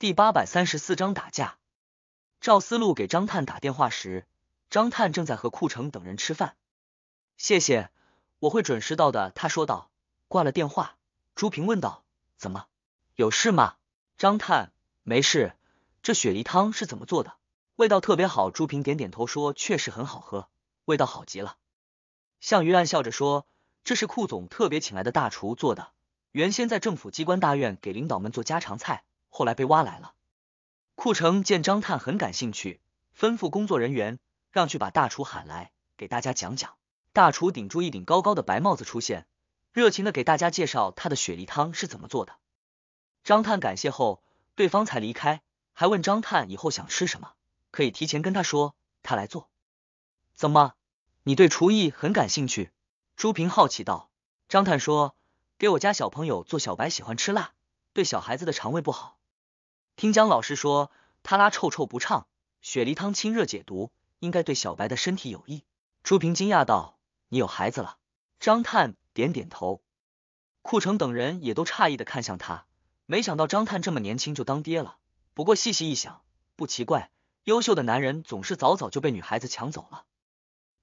第八百三十四章打架。赵思路给张探打电话时，张探正在和库城等人吃饭。谢谢，我会准时到的。他说道，挂了电话。朱平问道：“怎么有事吗？”张探：“没事，这雪梨汤是怎么做的？味道特别好。”朱平点点头说：“确实很好喝，味道好极了。”项羽暗笑着说：“这是库总特别请来的大厨做的，原先在政府机关大院给领导们做家常菜。”后来被挖来了。库城见张探很感兴趣，吩咐工作人员让去把大厨喊来，给大家讲讲。大厨顶住一顶高高的白帽子出现，热情的给大家介绍他的雪梨汤是怎么做的。张探感谢后，对方才离开，还问张探以后想吃什么，可以提前跟他说，他来做。怎么，你对厨艺很感兴趣？朱平好奇道。张探说，给我家小朋友做，小白喜欢吃辣，对小孩子的肠胃不好。听江老师说，他拉臭臭不畅，雪梨汤清热解毒，应该对小白的身体有益。朱平惊讶道：“你有孩子了？”张探点点头，库城等人也都诧异的看向他，没想到张探这么年轻就当爹了。不过细细一想，不奇怪，优秀的男人总是早早就被女孩子抢走了。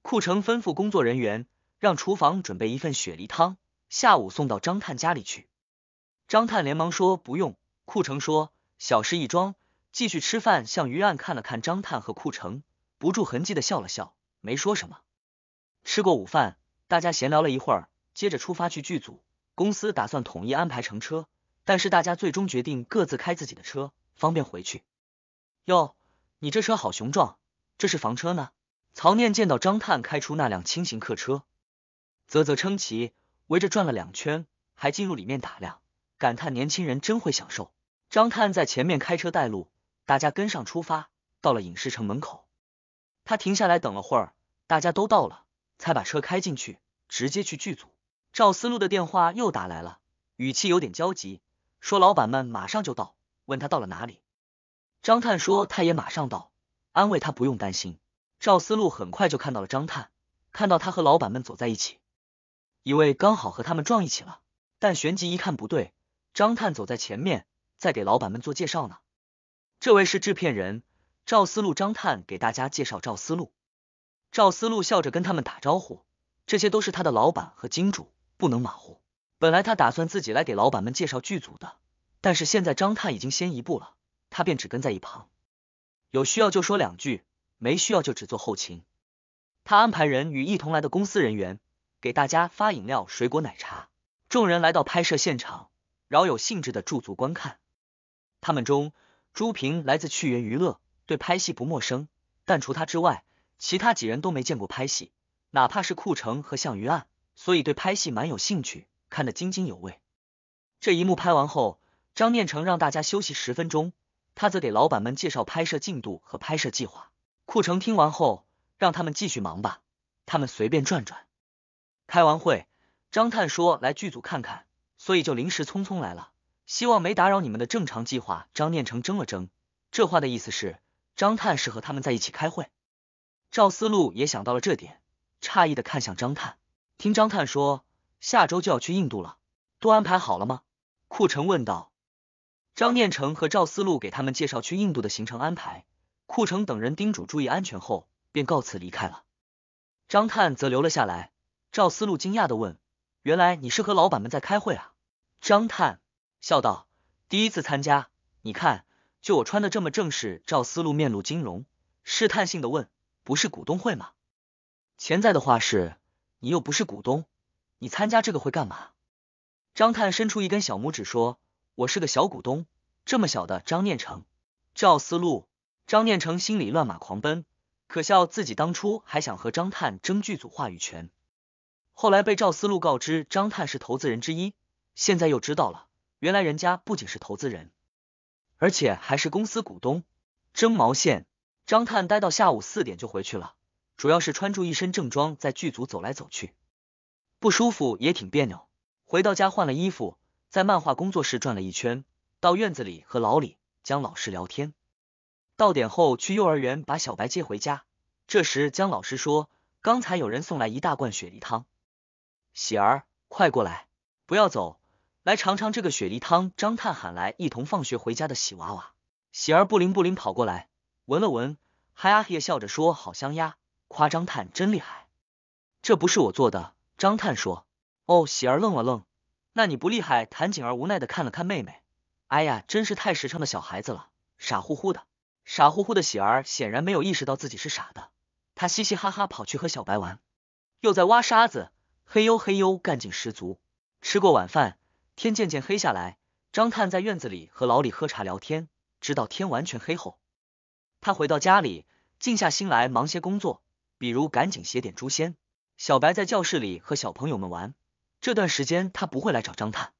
库城吩咐工作人员，让厨房准备一份雪梨汤，下午送到张探家里去。张探连忙说：“不用。”库城说。小事一桩，继续吃饭，向于岸看了看，张探和库城不住痕迹的笑了笑，没说什么。吃过午饭，大家闲聊了一会儿，接着出发去剧组。公司打算统一安排乘车，但是大家最终决定各自开自己的车，方便回去。哟，你这车好雄壮，这是房车呢？曹念见到张探开出那辆轻型客车，啧啧称奇，围着转了两圈，还进入里面打量，感叹年轻人真会享受。张探在前面开车带路，大家跟上出发。到了影视城门口，他停下来等了会儿，大家都到了，才把车开进去，直接去剧组。赵思路的电话又打来了，语气有点焦急，说老板们马上就到，问他到了哪里。张探说他也马上到，安慰他不用担心。赵思路很快就看到了张探，看到他和老板们走在一起，以为刚好和他们撞一起了，但旋即一看不对，张探走在前面。在给老板们做介绍呢，这位是制片人赵思路，张探给大家介绍赵思路。赵思路笑着跟他们打招呼，这些都是他的老板和金主，不能马虎。本来他打算自己来给老板们介绍剧组的，但是现在张探已经先一步了，他便只跟在一旁，有需要就说两句，没需要就只做后勤。他安排人与一同来的公司人员给大家发饮料、水果、奶茶。众人来到拍摄现场，饶有兴致的驻足观看。他们中朱平来自趣园娱乐，对拍戏不陌生，但除他之外，其他几人都没见过拍戏，哪怕是库城和项羽案，所以对拍戏蛮有兴趣，看得津津有味。这一幕拍完后，张念成让大家休息十分钟，他则给老板们介绍拍摄进度和拍摄计划。库城听完后，让他们继续忙吧，他们随便转转。开完会，张探说来剧组看看，所以就临时匆匆来了。希望没打扰你们的正常计划。张念成争了争，这话的意思是张探是和他们在一起开会。赵思路也想到了这点，诧异的看向张探，听张探说下周就要去印度了，都安排好了吗？库城问道。张念成和赵思路给他们介绍去印度的行程安排，库城等人叮嘱注意安全后便告辞离开了，张探则留了下来。赵思路惊讶的问：“原来你是和老板们在开会啊？”张探。笑道：“第一次参加，你看，就我穿的这么正式。”赵思路面露惊容，试探性的问：“不是股东会吗？潜在的话是，你又不是股东，你参加这个会干嘛？”张探伸出一根小拇指说：“我是个小股东。”这么小的张念成，赵思路，张念成心里乱马狂奔，可笑自己当初还想和张探争剧组话语权，后来被赵思路告知张探是投资人之一，现在又知道了。原来人家不仅是投资人，而且还是公司股东。争毛线？张探待到下午四点就回去了，主要是穿着一身正装在剧组走来走去，不舒服也挺别扭。回到家换了衣服，在漫画工作室转了一圈，到院子里和老李、江老师聊天。到点后去幼儿园把小白接回家。这时江老师说：“刚才有人送来一大罐雪梨汤，喜儿，快过来，不要走。”来尝尝这个雪梨汤。张探喊来一同放学回家的喜娃娃，喜儿不灵不灵跑过来闻了闻，嗨阿嘿笑着说：“好香呀！”夸张探真厉害。这不是我做的。张探说。哦，喜儿愣了愣。那你不厉害？谭景儿无奈的看了看妹妹。哎呀，真是太实诚的小孩子了，傻乎乎的。傻乎乎的喜儿显然没有意识到自己是傻的，他嘻嘻哈哈跑去和小白玩，又在挖沙子，嘿呦嘿呦，干劲十足。吃过晚饭。天渐渐黑下来，张探在院子里和老李喝茶聊天，直到天完全黑后，他回到家里，静下心来忙些工作，比如赶紧写点诛仙。小白在教室里和小朋友们玩，这段时间他不会来找张探。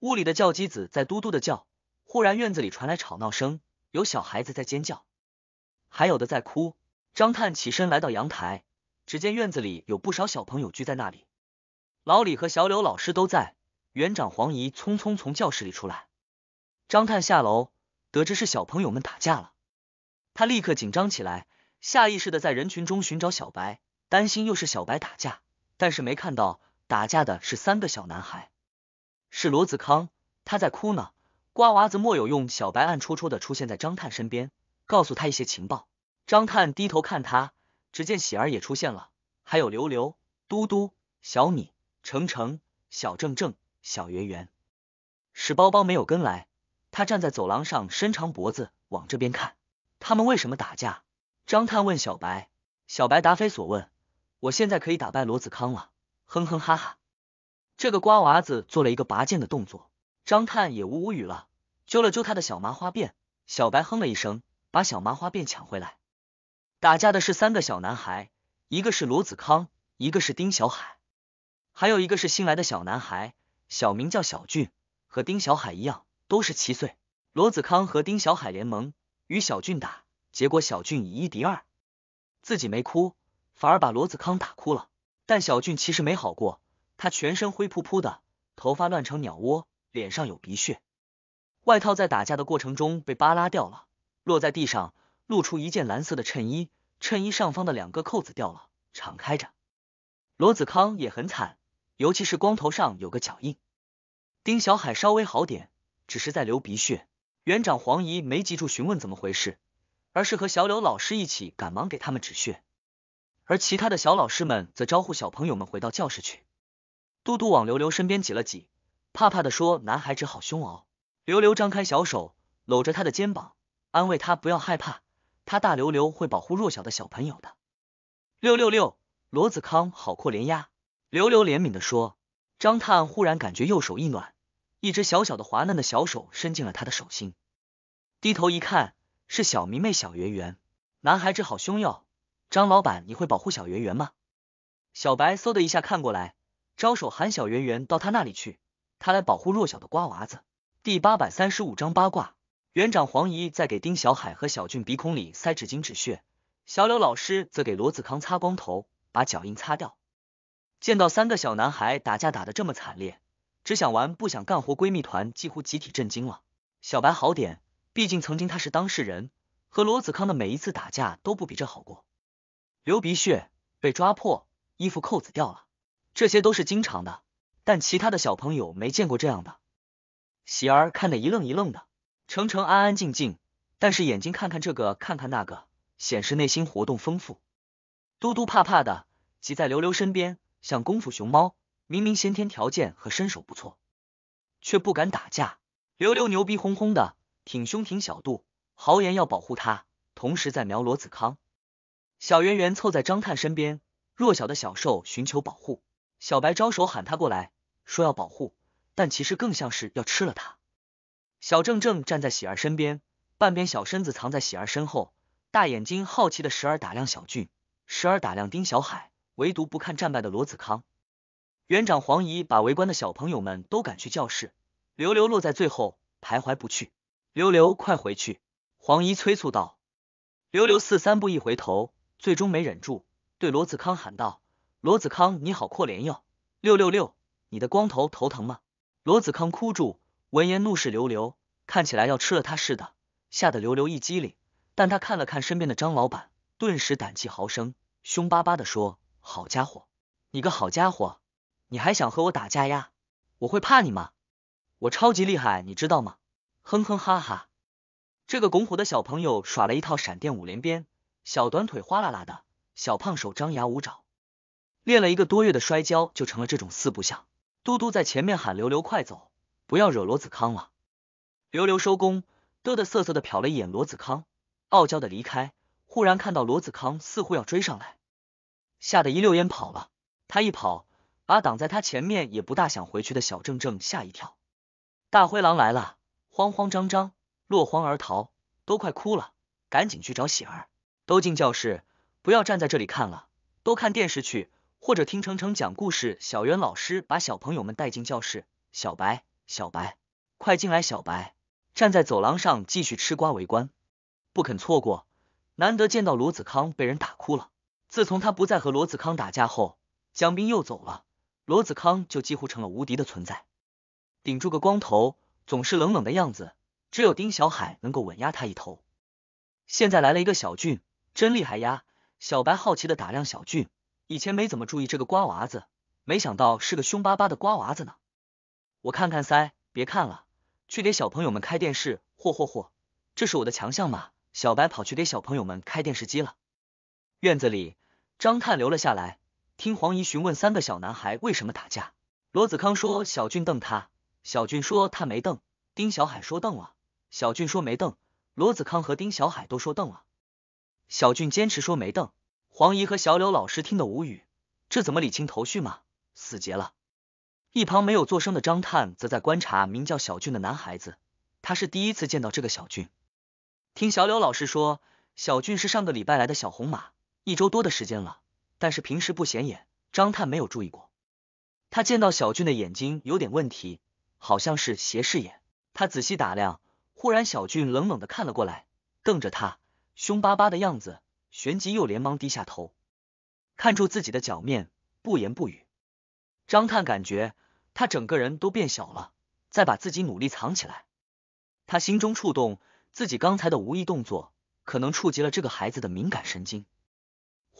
屋里的叫鸡子在嘟嘟的叫，忽然院子里传来吵闹声，有小孩子在尖叫，还有的在哭。张探起身来到阳台，只见院子里有不少小朋友聚在那里，老李和小柳老师都在。园长黄姨匆匆从教室里出来，张探下楼，得知是小朋友们打架了，他立刻紧张起来，下意识的在人群中寻找小白，担心又是小白打架，但是没看到打架的是三个小男孩，是罗子康，他在哭呢。瓜娃子莫有用，小白暗戳戳的出现在张探身边，告诉他一些情报。张探低头看他，只见喜儿也出现了，还有刘刘、嘟嘟、小米、程程、小正正。小圆圆，史包包没有跟来，他站在走廊上，伸长脖子往这边看。他们为什么打架？张探问小白，小白答非所问。我现在可以打败罗子康了。哼哼哈哈，这个瓜娃子做了一个拔剑的动作。张探也无无语了，揪了揪他的小麻花辫。小白哼了一声，把小麻花辫抢回来。打架的是三个小男孩，一个是罗子康，一个是丁小海，还有一个是新来的小男孩。小名叫小俊，和丁小海一样，都是七岁。罗子康和丁小海联盟，与小俊打，结果小俊以一敌二，自己没哭，反而把罗子康打哭了。但小俊其实没好过，他全身灰扑扑的，头发乱成鸟窝，脸上有鼻血，外套在打架的过程中被扒拉掉了，落在地上，露出一件蓝色的衬衣，衬衣上方的两个扣子掉了，敞开着。罗子康也很惨。尤其是光头上有个脚印，丁小海稍微好点，只是在流鼻血。园长黄姨没急着询问怎么回事，而是和小柳老师一起赶忙给他们止血。而其他的小老师们则招呼小朋友们回到教室去。嘟嘟往刘刘身边挤了挤，怕怕地说：“男孩只好凶熬。”刘刘张开小手搂着他的肩膀，安慰他不要害怕，他大刘刘会保护弱小的小朋友的。六六六，罗子康好阔连呀。刘刘怜悯的说，张探忽然感觉右手一暖，一只小小的滑嫩的小手伸进了他的手心，低头一看，是小迷妹小圆圆。男孩只好凶要，张老板你会保护小圆圆吗？小白嗖的一下看过来，招手喊小圆圆到他那里去，他来保护弱小的瓜娃子。第八百三十五章八卦。园长黄姨在给丁小海和小俊鼻孔里塞纸巾止血，小柳老师则给罗子康擦光头，把脚印擦掉。见到三个小男孩打架打得这么惨烈，只想玩不想干活，闺蜜团几乎集体震惊了。小白好点，毕竟曾经他是当事人，和罗子康的每一次打架都不比这好过，流鼻血被抓破衣服扣子掉了，这些都是经常的。但其他的小朋友没见过这样的。喜儿看得一愣一愣的，程程安安静静，但是眼睛看看这个看看那个，显示内心活动丰富。嘟嘟怕怕的挤在刘刘身边。像功夫熊猫，明明先天条件和身手不错，却不敢打架。刘刘牛逼哄哄的，挺胸挺小肚，豪言要保护他，同时在瞄罗子康。小圆圆凑在张探身边，弱小的小兽寻求保护。小白招手喊他过来，说要保护，但其实更像是要吃了他。小正正站在喜儿身边，半边小身子藏在喜儿身后，大眼睛好奇的时而打量小俊，时而打量丁小海。唯独不看战败的罗子康，园长黄姨把围观的小朋友们都赶去教室，刘刘落在最后徘徊不去。刘刘，快回去！黄姨催促道。刘刘四三步一回头，最终没忍住，对罗子康喊道：“罗子康，你好阔连哟！六六六，你的光头头疼吗？”罗子康哭住，闻言怒视刘刘，看起来要吃了他似的，吓得刘刘一激灵。但他看了看身边的张老板，顿时胆气豪生，凶巴巴的说。好家伙，你个好家伙，你还想和我打架呀？我会怕你吗？我超级厉害，你知道吗？哼哼哈哈！这个拱火的小朋友耍了一套闪电五连鞭，小短腿哗啦啦的，小胖手张牙舞爪，练了一个多月的摔跤，就成了这种四不像。嘟嘟在前面喊：“刘刘，快走，不要惹罗子康了。”刘刘收工，嘚嘚瑟瑟的瞟了一眼罗子康，傲娇的离开。忽然看到罗子康似乎要追上来。吓得一溜烟跑了，他一跑，把挡在他前面也不大想回去的小正正吓一跳。大灰狼来了，慌慌张张落荒而逃，都快哭了，赶紧去找喜儿。都进教室，不要站在这里看了，都看电视去，或者听程程讲故事。小袁老师把小朋友们带进教室。小白，小白，快进来！小白站在走廊上继续吃瓜围观，不肯错过。难得见到罗子康被人打哭了。自从他不再和罗子康打架后，江斌又走了，罗子康就几乎成了无敌的存在，顶住个光头，总是冷冷的样子，只有丁小海能够稳压他一头。现在来了一个小俊，真厉害呀！小白好奇的打量小俊，以前没怎么注意这个瓜娃子，没想到是个凶巴巴的瓜娃子呢。我看看腮，别看了，去给小朋友们开电视，嚯嚯嚯，这是我的强项嘛！小白跑去给小朋友们开电视机了。院子里，张探留了下来，听黄姨询问三个小男孩为什么打架。罗子康说小俊瞪他，小俊说他没瞪，丁小海说瞪了，小俊说没瞪，罗子康和丁小海都说瞪了，小俊坚持说没瞪。黄姨和小柳老师听得无语，这怎么理清头绪嘛？死结了。一旁没有作声的张探则在观察名叫小俊的男孩子，他是第一次见到这个小俊。听小柳老师说，小俊是上个礼拜来的小红马。一周多的时间了，但是平时不显眼，张探没有注意过。他见到小俊的眼睛有点问题，好像是斜视眼。他仔细打量，忽然小俊冷冷的看了过来，瞪着他，凶巴巴的样子，旋即又连忙低下头，看住自己的脚面，不言不语。张探感觉他整个人都变小了，在把自己努力藏起来。他心中触动，自己刚才的无意动作，可能触及了这个孩子的敏感神经。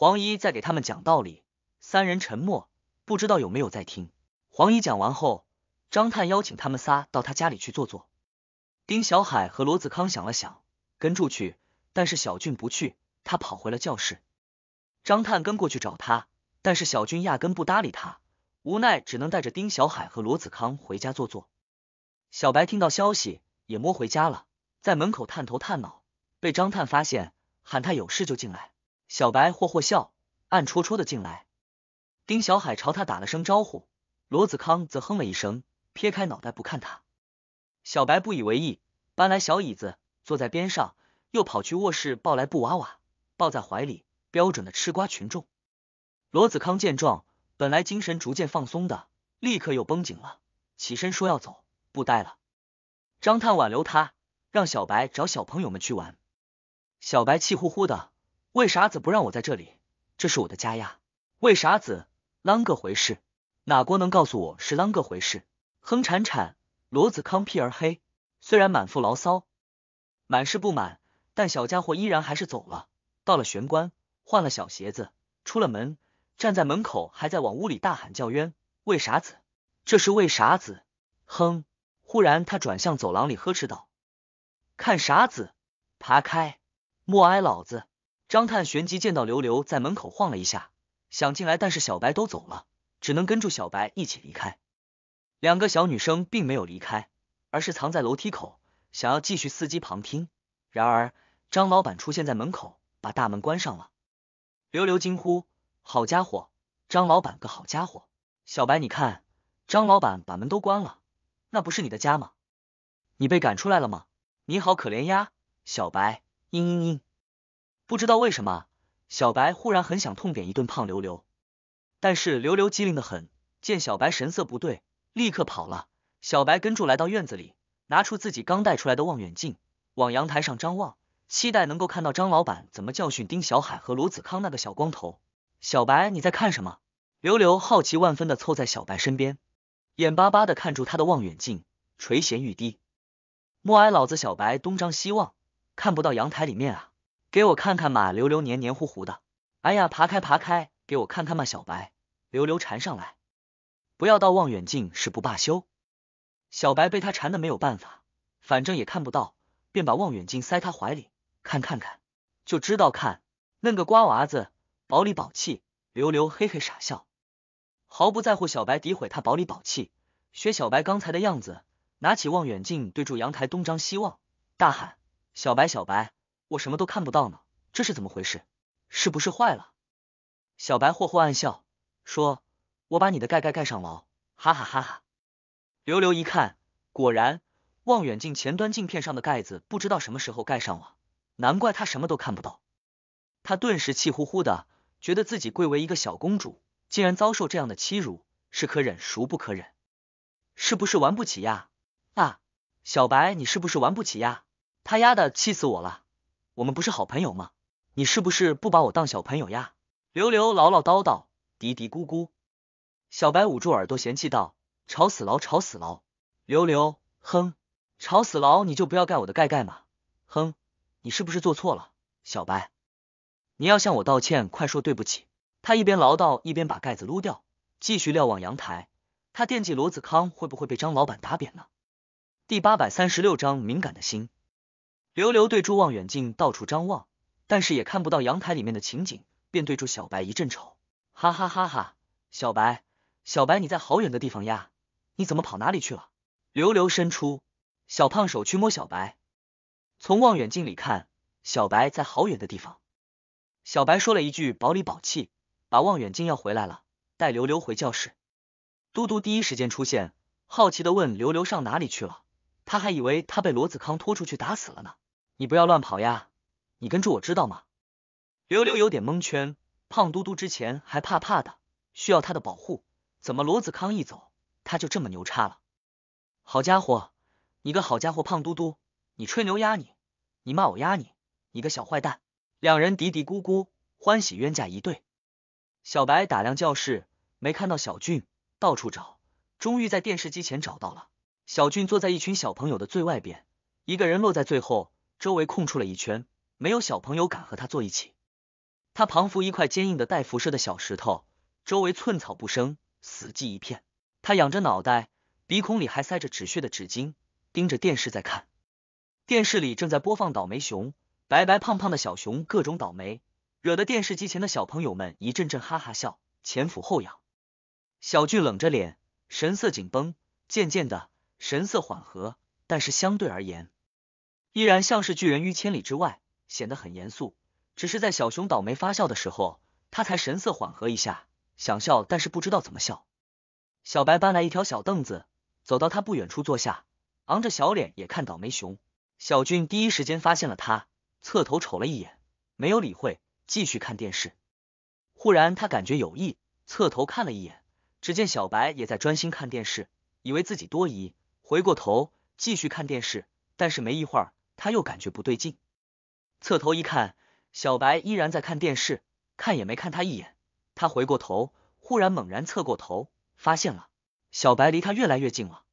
黄姨在给他们讲道理，三人沉默，不知道有没有在听。黄姨讲完后，张探邀请他们仨到他家里去坐坐。丁小海和罗子康想了想，跟住去，但是小俊不去，他跑回了教室。张探跟过去找他，但是小俊压根不搭理他，无奈只能带着丁小海和罗子康回家坐坐。小白听到消息也摸回家了，在门口探头探脑，被张探发现，喊他有事就进来。小白霍霍笑，暗戳戳的进来。丁小海朝他打了声招呼，罗子康则哼了一声，撇开脑袋不看他。小白不以为意，搬来小椅子坐在边上，又跑去卧室抱来布娃娃，抱在怀里，标准的吃瓜群众。罗子康见状，本来精神逐渐放松的，立刻又绷紧了，起身说要走，不待了。张探挽留他，让小白找小朋友们去玩。小白气呼呼的。为啥子不让我在这里？这是我的家呀！为啥子啷个回事？哪国能告诉我是啷个回事？哼铲铲，骡子康屁儿黑，虽然满腹牢骚，满是不满，但小家伙依然还是走了。到了玄关，换了小鞋子，出了门，站在门口，还在往屋里大喊叫冤。为啥子？这是为啥子？哼！忽然他转向走廊里呵斥道：“看傻子，爬开！默哀老子！”张探旋即见到刘刘在门口晃了一下，想进来，但是小白都走了，只能跟住小白一起离开。两个小女生并没有离开，而是藏在楼梯口，想要继续伺机旁听。然而张老板出现在门口，把大门关上了。刘刘惊呼：“好家伙，张老板个好家伙！”小白你看，张老板把门都关了，那不是你的家吗？你被赶出来了吗？你好可怜呀，小白，嘤嘤嘤。不知道为什么，小白忽然很想痛扁一顿胖刘刘，但是刘刘机灵的很，见小白神色不对，立刻跑了。小白跟住来到院子里，拿出自己刚带出来的望远镜，往阳台上张望，期待能够看到张老板怎么教训丁小海和罗子康那个小光头。小白，你在看什么？刘刘好奇万分的凑在小白身边，眼巴巴的看住他的望远镜，垂涎欲滴。默哀，老子小白东张西望，看不到阳台里面啊。给我看看嘛，流流黏黏糊糊的。哎呀，爬开爬开！给我看看嘛，小白，流流缠上来，不要到望远镜是不罢休。小白被他缠的没有办法，反正也看不到，便把望远镜塞他怀里，看看看就知道看。嫩个瓜娃子，宝里宝气，流流嘿嘿傻笑，毫不在乎小白诋毁他宝里宝气。学小白刚才的样子，拿起望远镜对住阳台东张西望，大喊：小白小白！我什么都看不到呢，这是怎么回事？是不是坏了？小白霍霍暗笑，说：“我把你的盖盖盖上牢，哈哈哈哈。”刘刘一看，果然望远镜前端镜片上的盖子不知道什么时候盖上了，难怪他什么都看不到。他顿时气呼呼的，觉得自己贵为一个小公主，竟然遭受这样的欺辱，是可忍孰不可忍？是不是玩不起呀？啊，小白你是不是玩不起呀？他丫的气死我了！我们不是好朋友吗？你是不是不把我当小朋友呀？刘刘唠唠叨叨，嘀嘀咕咕。小白捂住耳朵嫌弃道：“吵死劳，吵死劳。”刘刘，哼，吵死劳，你就不要盖我的盖盖嘛。哼，你是不是做错了？小白，你要向我道歉，快说对不起。他一边唠叨，一边把盖子撸掉，继续瞭望阳台。他惦记罗子康会不会被张老板打扁呢？第八百三十六章，敏感的心。刘刘对住望远镜到处张望，但是也看不到阳台里面的情景，便对住小白一阵瞅，哈哈哈哈！小白，小白，你在好远的地方呀？你怎么跑哪里去了？刘刘伸出小胖手去摸小白，从望远镜里看，小白在好远的地方。小白说了一句“宝里宝气”，把望远镜要回来了，带刘刘回教室。嘟嘟第一时间出现，好奇的问刘刘上哪里去了？他还以为他被罗子康拖出去打死了呢。你不要乱跑呀！你跟住我，知道吗？刘刘有点蒙圈，胖嘟嘟之前还怕怕的，需要他的保护，怎么罗子康一走，他就这么牛叉了？好家伙，你个好家伙，胖嘟嘟，你吹牛压你，你骂我压你，你个小坏蛋！两人嘀嘀咕咕，欢喜冤家一对。小白打量教室，没看到小俊，到处找，终于在电视机前找到了。小俊坐在一群小朋友的最外边，一个人落在最后。周围空出了一圈，没有小朋友敢和他坐一起。他旁扶一块坚硬的带辐射的小石头，周围寸草不生，死寂一片。他仰着脑袋，鼻孔里还塞着止血的纸巾，盯着电视在看。电视里正在播放倒霉熊，白白胖胖的小熊各种倒霉，惹得电视机前的小朋友们一阵阵哈哈笑，前俯后仰。小俊冷着脸，神色紧绷，渐渐的神色缓和，但是相对而言。依然像是拒人于千里之外，显得很严肃。只是在小熊倒霉发笑的时候，他才神色缓和一下，想笑但是不知道怎么笑。小白搬来一条小凳子，走到他不远处坐下，昂着小脸也看倒霉熊。小俊第一时间发现了他，侧头瞅了一眼，没有理会，继续看电视。忽然他感觉有意，侧头看了一眼，只见小白也在专心看电视，以为自己多疑，回过头继续看电视。但是没一会儿。他又感觉不对劲，侧头一看，小白依然在看电视，看也没看他一眼。他回过头，忽然猛然侧过头，发现了小白离他越来越近了。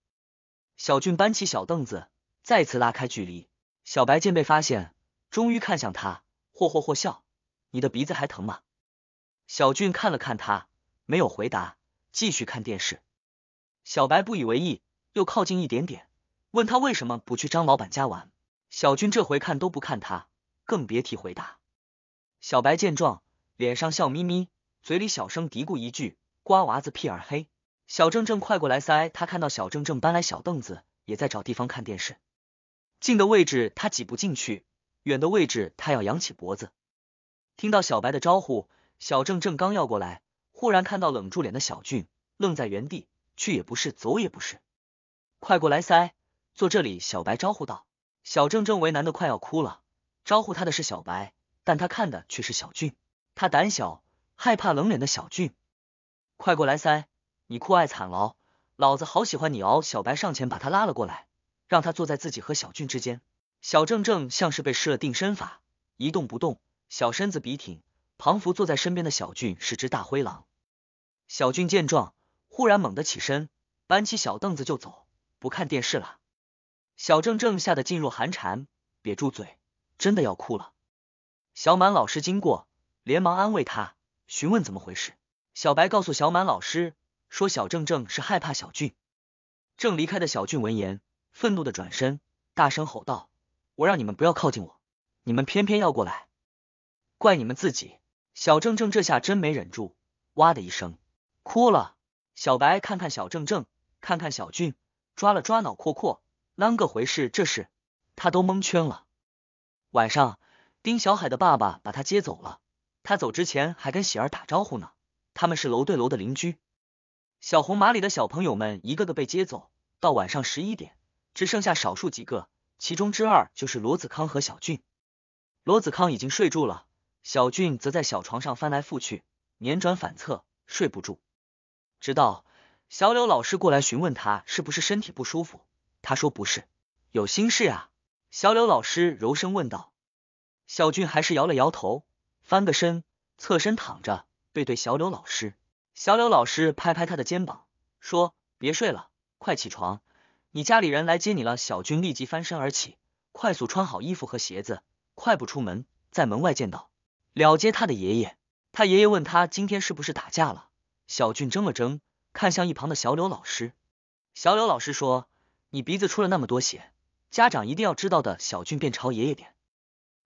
小俊搬起小凳子，再次拉开距离。小白见被发现，终于看向他，嚯嚯嚯笑：“你的鼻子还疼吗？”小俊看了看他，没有回答，继续看电视。小白不以为意，又靠近一点点，问他为什么不去张老板家玩。小军这回看都不看他，更别提回答。小白见状，脸上笑眯眯，嘴里小声嘀咕一句：“瓜娃子屁眼黑。”小正正快过来塞，他看到小正正搬来小凳子，也在找地方看电视。近的位置他挤不进去，远的位置他要扬起脖子。听到小白的招呼，小正正刚要过来，忽然看到冷住脸的小俊，愣在原地，去也不是，走也不是。快过来塞，坐这里！小白招呼道。小正正为难的快要哭了，招呼他的是小白，但他看的却是小俊。他胆小，害怕冷脸的小俊。快过来塞，你酷爱惨了，老子好喜欢你哦！小白上前把他拉了过来，让他坐在自己和小俊之间。小正正像是被施了定身法，一动不动，小身子笔挺。庞福坐在身边的小俊是只大灰狼。小俊见状，忽然猛地起身，搬起小凳子就走，不看电视了。小正正吓得噤若寒蝉，憋住嘴，真的要哭了。小满老师经过，连忙安慰他，询问怎么回事。小白告诉小满老师说，小正正是害怕小俊。正离开的小俊闻言，愤怒的转身，大声吼道：“我让你们不要靠近我，你们偏偏要过来，怪你们自己！”小正正这下真没忍住，哇的一声哭了。小白看看小正正，看看小俊，抓了抓脑阔阔。啷个回事？这是他都蒙圈了。晚上，丁小海的爸爸把他接走了。他走之前还跟喜儿打招呼呢。他们是楼对楼的邻居。小红马里的小朋友们一个个被接走，到晚上十一点，只剩下少数几个，其中之二就是罗子康和小俊。罗子康已经睡住了，小俊则在小床上翻来覆去，辗转反侧，睡不住。直到小柳老师过来询问他是不是身体不舒服。他说不是，有心事啊。小柳老师柔声问道。小俊还是摇了摇头，翻个身，侧身躺着，背对小柳老师。小柳老师拍拍他的肩膀，说：“别睡了，快起床，你家里人来接你了。”小俊立即翻身而起，快速穿好衣服和鞋子，快步出门，在门外见到了接他的爷爷。他爷爷问他今天是不是打架了。小俊怔了怔，看向一旁的小柳老师。小柳老师说。你鼻子出了那么多血，家长一定要知道的。小俊便朝爷爷点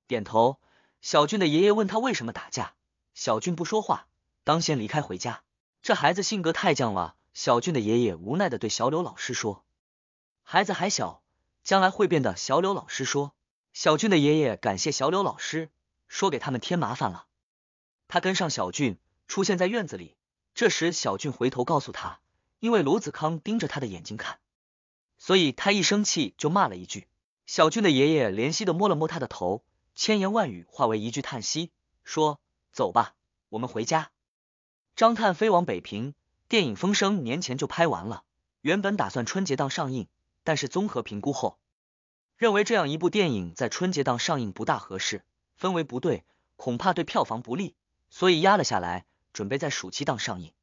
点头。小俊的爷爷问他为什么打架，小俊不说话，当先离开回家。这孩子性格太犟了。小俊的爷爷无奈的对小柳老师说：“孩子还小，将来会变的。”小柳老师说：“小俊的爷爷感谢小柳老师，说给他们添麻烦了。”他跟上小俊，出现在院子里。这时小俊回头告诉他，因为罗子康盯着他的眼睛看。所以他一生气就骂了一句。小俊的爷爷怜惜的摸了摸他的头，千言万语化为一句叹息，说：“走吧，我们回家。”张探飞往北平，电影《风声》年前就拍完了，原本打算春节档上映，但是综合评估后，认为这样一部电影在春节档上映不大合适，氛围不对，恐怕对票房不利，所以压了下来，准备在暑期档上映。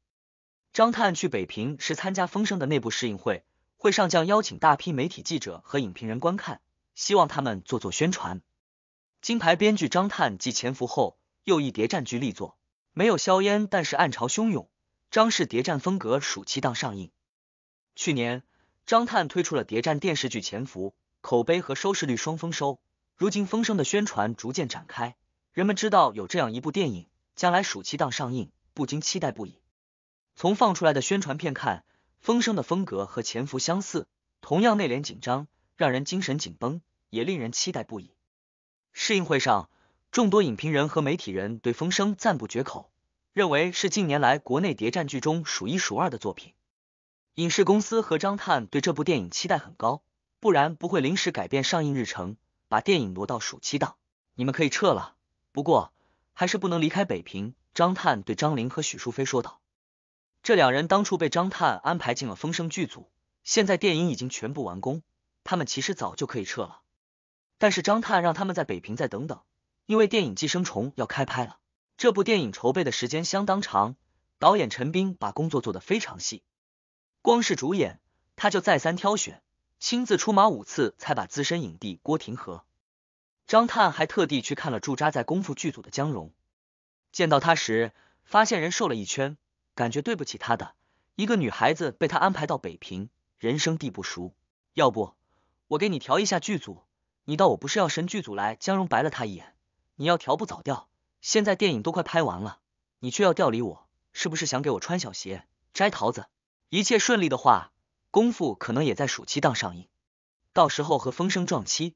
张探去北平是参加《风声》的内部试映会。会上将邀请大批媒体记者和影评人观看，希望他们做做宣传。金牌编剧张探继《潜伏》后又一谍战剧力作，没有硝烟，但是暗潮汹涌。张氏谍战风格暑期档上映。去年，张探推出了谍战电视剧《潜伏》，口碑和收视率双丰收。如今，风声的宣传逐渐展开，人们知道有这样一部电影，将来暑期档上映，不禁期待不已。从放出来的宣传片看。风声的风格和潜伏相似，同样内敛紧张，让人精神紧绷，也令人期待不已。试映会上，众多影评人和媒体人对《风声》赞不绝口，认为是近年来国内谍战剧中数一数二的作品。影视公司和张探对这部电影期待很高，不然不会临时改变上映日程，把电影挪到暑期档。你们可以撤了，不过还是不能离开北平。张探对张玲和许淑飞说道。这两人当初被张探安排进了风声剧组，现在电影已经全部完工，他们其实早就可以撤了。但是张探让他们在北平再等等，因为电影《寄生虫》要开拍了。这部电影筹备的时间相当长，导演陈斌把工作做得非常细，光是主演他就再三挑选，亲自出马五次才把资深影帝郭廷和。张探还特地去看了驻扎在功夫剧组的姜蓉，见到他时发现人瘦了一圈。感觉对不起她的一个女孩子被他安排到北平，人生地不熟。要不我给你调一下剧组，你到我不是药神剧组来？江荣白了他一眼，你要调不早调，现在电影都快拍完了，你却要调离我，是不是想给我穿小鞋摘桃子？一切顺利的话，功夫可能也在暑期档上映，到时候和风声撞期。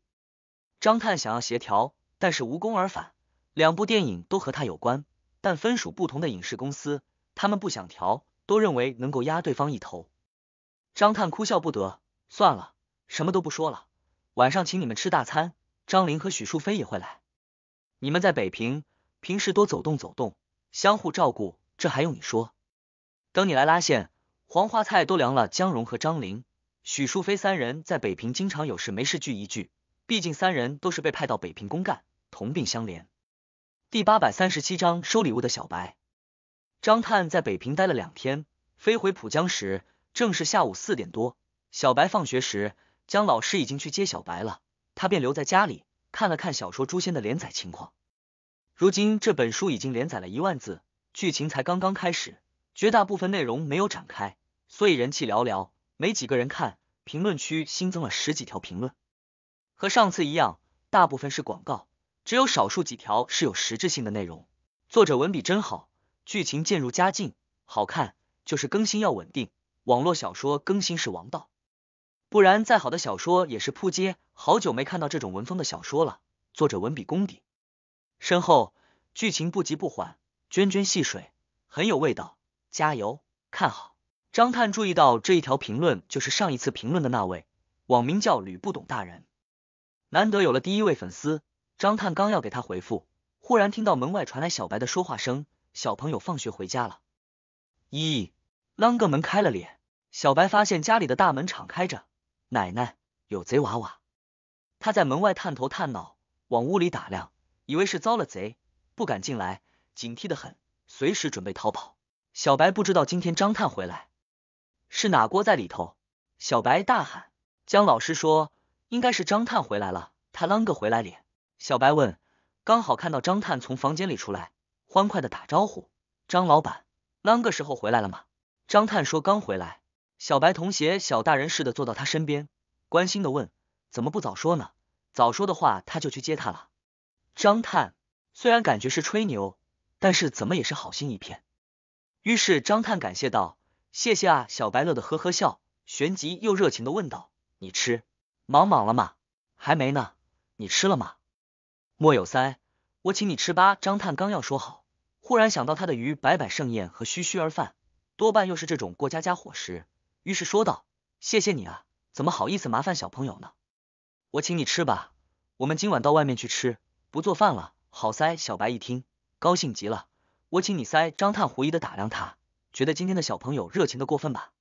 张探想要协调，但是无功而返。两部电影都和他有关，但分属不同的影视公司。他们不想调，都认为能够压对方一头。张探哭笑不得，算了，什么都不说了。晚上请你们吃大餐，张玲和许淑妃也会来。你们在北平，平时多走动走动，相互照顾，这还用你说？等你来拉线，黄花菜都凉了。江荣和张玲、许淑妃三人，在北平经常有事没事聚一聚，毕竟三人都是被派到北平公干，同病相怜。第八百三十七章收礼物的小白。张探在北平待了两天，飞回浦江时正是下午四点多。小白放学时，江老师已经去接小白了，他便留在家里看了看小说《诛仙》的连载情况。如今这本书已经连载了一万字，剧情才刚刚开始，绝大部分内容没有展开，所以人气寥寥，没几个人看。评论区新增了十几条评论，和上次一样，大部分是广告，只有少数几条是有实质性的内容。作者文笔真好。剧情渐入佳境，好看就是更新要稳定。网络小说更新是王道，不然再好的小说也是扑街。好久没看到这种文风的小说了，作者文笔功底深厚，剧情不急不缓，涓涓细水，很有味道。加油，看好！张探注意到这一条评论，就是上一次评论的那位网名叫“吕不懂大人”。难得有了第一位粉丝，张探刚要给他回复，忽然听到门外传来小白的说话声。小朋友放学回家了，咦，啷个门开了？脸，小白发现家里的大门敞开着。奶奶，有贼娃娃！他在门外探头探脑，往屋里打量，以为是遭了贼，不敢进来，警惕的很，随时准备逃跑。小白不知道今天张探回来是哪锅在里头。小白大喊：“江老师说，应该是张探回来了。”他啷个回来脸？小白问，刚好看到张探从房间里出来。欢快的打招呼，张老板，啷个时候回来了嘛？张探说刚回来。小白童鞋小大人似的坐到他身边，关心的问，怎么不早说呢？早说的话他就去接他了。张探虽然感觉是吹牛，但是怎么也是好心一片。于是张探感谢道，谢谢啊。小白乐的呵呵笑，旋即又热情的问道，你吃忙忙了吗？还没呢，你吃了吗？莫有塞，我请你吃吧。张探刚要说好。忽然想到他的鱼摆摆盛宴和嘘嘘而饭，多半又是这种过家家伙食，于是说道：“谢谢你啊，怎么好意思麻烦小朋友呢？我请你吃吧，我们今晚到外面去吃，不做饭了，好塞。”小白一听，高兴极了。我请你塞。张探狐疑的打量他，觉得今天的小朋友热情的过分吧？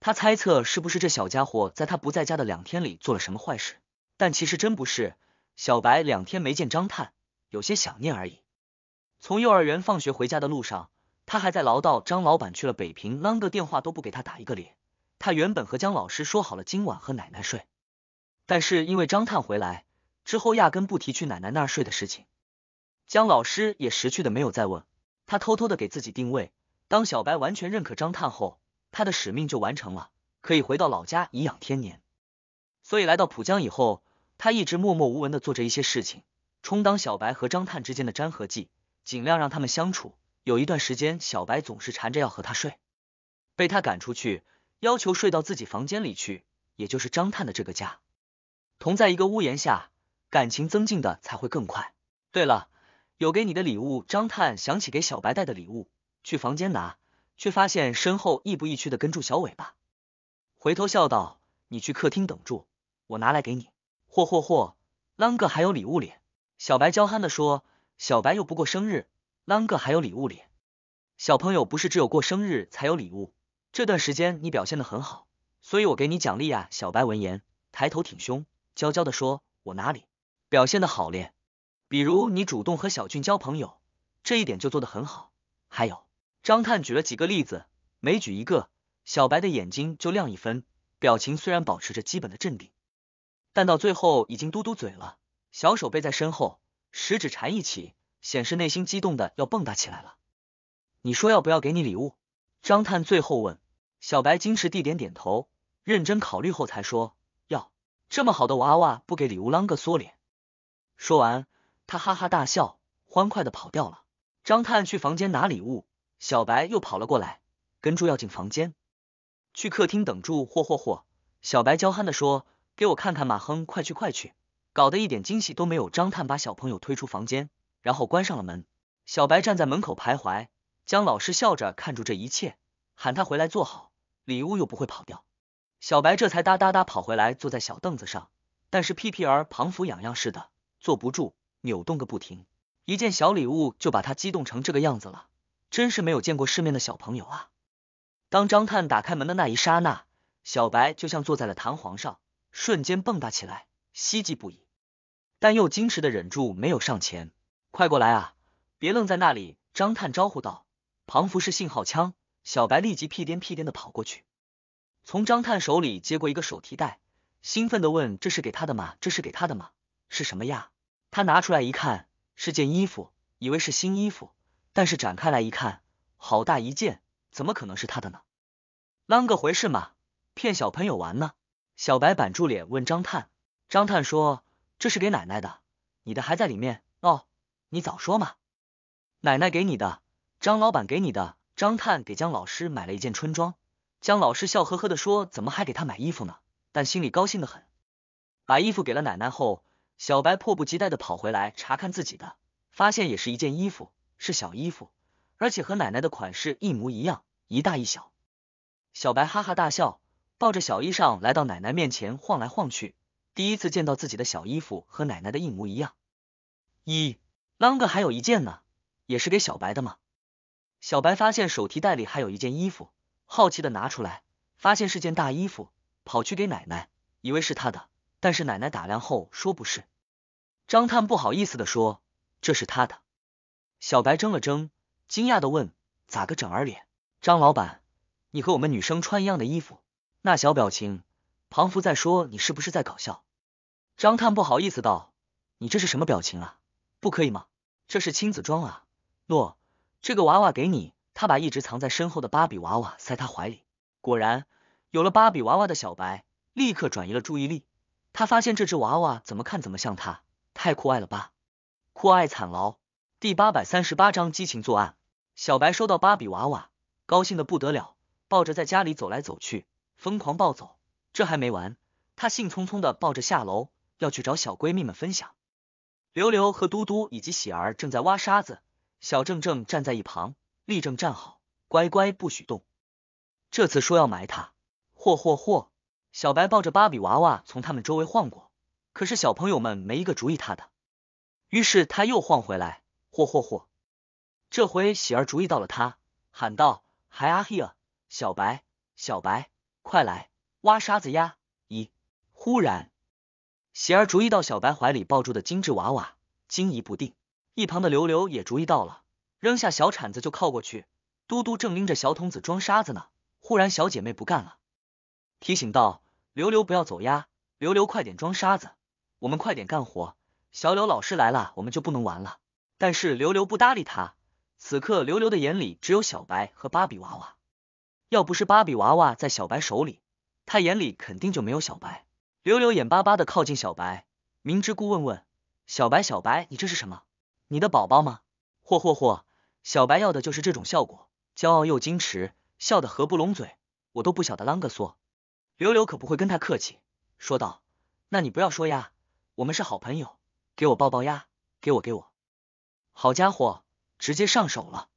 他猜测是不是这小家伙在他不在家的两天里做了什么坏事？但其实真不是，小白两天没见张探，有些想念而已。从幼儿园放学回家的路上，他还在唠叨张老板去了北平，啷个电话都不给他打一个。连他原本和江老师说好了今晚和奶奶睡，但是因为张探回来之后压根不提去奶奶那儿睡的事情，江老师也识趣的没有再问。他偷偷的给自己定位，当小白完全认可张探后，他的使命就完成了，可以回到老家颐养天年。所以来到浦江以后，他一直默默无闻的做着一些事情，充当小白和张探之间的粘合剂。尽量让他们相处。有一段时间，小白总是缠着要和他睡，被他赶出去，要求睡到自己房间里去，也就是张探的这个家。同在一个屋檐下，感情增进的才会更快。对了，有给你的礼物。张探想起给小白带的礼物，去房间拿，却发现身后亦步亦趋的跟住小尾巴，回头笑道：“你去客厅等住，我拿来给你。”嚯嚯嚯，啷哥还有礼物哩！小白娇憨的说。小白又不过生日，啷个还有礼物咧？小朋友不是只有过生日才有礼物，这段时间你表现的很好，所以我给你奖励呀。小白闻言，抬头挺胸，娇娇的说：“我哪里表现的好咧？比如你主动和小俊交朋友，这一点就做得很好。还有，张探举了几个例子，每举一个，小白的眼睛就亮一分，表情虽然保持着基本的镇定，但到最后已经嘟嘟嘴了，小手背在身后。”十指缠一起，显示内心激动的要蹦跶起来了。你说要不要给你礼物？张探最后问小白，矜持地点点头，认真考虑后才说要。这么好的娃娃，不给礼物，啷个缩脸？说完，他哈哈大笑，欢快的跑掉了。张探去房间拿礼物，小白又跑了过来，跟住要进房间，去客厅等住。嚯嚯嚯！小白娇憨的说：“给我看看马哼，快去快去。”搞得一点惊喜都没有。张探把小朋友推出房间，然后关上了门。小白站在门口徘徊，江老师笑着看住这一切，喊他回来坐好，礼物又不会跑掉。小白这才哒哒哒跑回来，坐在小凳子上，但是屁屁儿旁服痒痒似的，坐不住，扭动个不停。一件小礼物就把他激动成这个样子了，真是没有见过世面的小朋友啊！当张探打开门的那一刹那，小白就像坐在了弹簧上，瞬间蹦跶起来，希冀不已。但又矜持的忍住没有上前，快过来啊，别愣在那里！张探招呼道。庞福是信号枪，小白立即屁颠屁颠的跑过去，从张探手里接过一个手提袋，兴奋的问：“这是给他的吗？这是给他的吗？是什么呀？”他拿出来一看，是件衣服，以为是新衣服，但是展开来一看，好大一件，怎么可能是他的呢？啷个回事嘛？骗小朋友玩呢？小白板住脸问张探。张探说。这是给奶奶的，你的还在里面哦。你早说嘛！奶奶给你的，张老板给你的，张探给江老师买了一件春装。江老师笑呵呵的说：“怎么还给他买衣服呢？”但心里高兴的很。把衣服给了奶奶后，小白迫不及待的跑回来查看自己的，发现也是一件衣服，是小衣服，而且和奶奶的款式一模一样，一大一小。小白哈哈大笑，抱着小衣裳来到奶奶面前晃来晃去。第一次见到自己的小衣服和奶奶的一模一样，一啷个还有一件呢，也是给小白的吗？小白发现手提袋里还有一件衣服，好奇的拿出来，发现是件大衣服，跑去给奶奶，以为是他的，但是奶奶打量后说不是。张探不好意思的说这是他的。小白怔了怔，惊讶的问咋个整儿脸？张老板，你和我们女生穿一样的衣服，那小表情，庞福在说你是不是在搞笑？张探不好意思道：“你这是什么表情啊？不可以吗？这是亲子装啊！”诺，这个娃娃给你。他把一直藏在身后的芭比娃娃塞他怀里。果然，有了芭比娃娃的小白立刻转移了注意力。他发现这只娃娃怎么看怎么像他，太酷爱了吧！酷爱惨劳第八百三十八章激情作案。小白收到芭比娃娃，高兴的不得了，抱着在家里走来走去，疯狂暴走。这还没完，他兴冲冲的抱着下楼。要去找小闺蜜们分享。刘刘和嘟嘟以及喜儿正在挖沙子，小正正站在一旁立正站好，乖乖不许动。这次说要埋他，嚯嚯嚯！小白抱着芭比娃娃从他们周围晃过，可是小朋友们没一个注意他的，于是他又晃回来，嚯嚯嚯！这回喜儿注意到了他，喊道 h 啊 here，小白，小白，快来挖沙子呀！”一，忽然。喜儿注意到小白怀里抱住的精致娃娃，惊疑不定。一旁的刘刘也注意到了，扔下小铲子就靠过去。嘟嘟正拎着小桶子装沙子呢，忽然小姐妹不干了，提醒道：“刘刘不要走呀，刘刘快点装沙子，我们快点干活。小柳老师来了，我们就不能玩了。”但是刘刘不搭理他，此刻刘刘的眼里只有小白和芭比娃娃。要不是芭比娃娃在小白手里，他眼里肯定就没有小白。柳柳眼巴巴的靠近小白，明知故问问：“小白，小白，你这是什么？你的宝宝吗？”“嚯嚯嚯！”小白要的就是这种效果，骄傲又矜持，笑得合不拢嘴，我都不晓得啷个说。柳柳可不会跟他客气，说道：“那你不要说呀，我们是好朋友，给我抱抱呀，给我给我。”好家伙，直接上手了，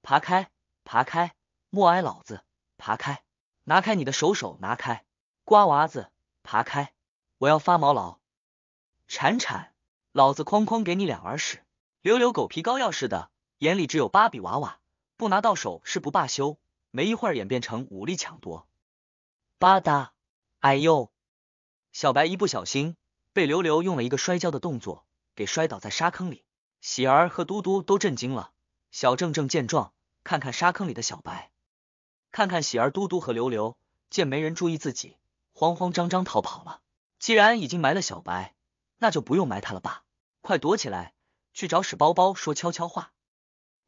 爬开，爬开，莫挨老子，爬开，拿开你的手手，拿开，瓜娃子。爬开！我要发毛老，铲铲，老子哐哐给你两耳屎！刘刘狗皮膏药似的，眼里只有芭比娃娃，不拿到手是不罢休。没一会儿演变成武力抢夺，吧嗒，哎呦！小白一不小心被刘刘用了一个摔跤的动作给摔倒在沙坑里，喜儿和嘟嘟都震惊了。小正正见状，看看沙坑里的小白，看看喜儿、嘟嘟和刘刘，见没人注意自己。慌慌张张逃跑了。既然已经埋了小白，那就不用埋他了吧。快躲起来，去找屎包包说悄悄话。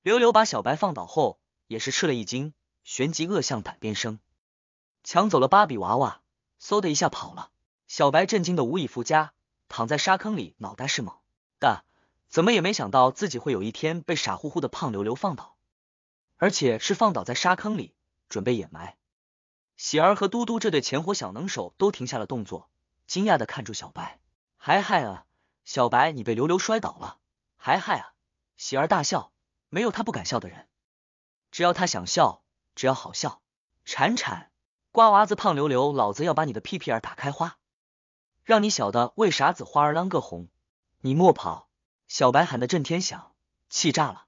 刘刘把小白放倒后，也是吃了一惊，旋即恶向胆边生，抢走了芭比娃娃，嗖的一下跑了。小白震惊的无以复加，躺在沙坑里，脑袋是懵，的，怎么也没想到自己会有一天被傻乎乎的胖刘刘放倒，而且是放倒在沙坑里，准备掩埋。喜儿和嘟嘟这对前火小能手都停下了动作，惊讶的看住小白。还害啊，小白你被刘刘摔倒了！还害啊，喜儿大笑，没有他不敢笑的人，只要他想笑，只要好笑。铲铲，瓜娃子胖流流，老子要把你的屁屁儿打开花，让你晓得为啥子花儿啷个红。你莫跑！小白喊得震天响，气炸了。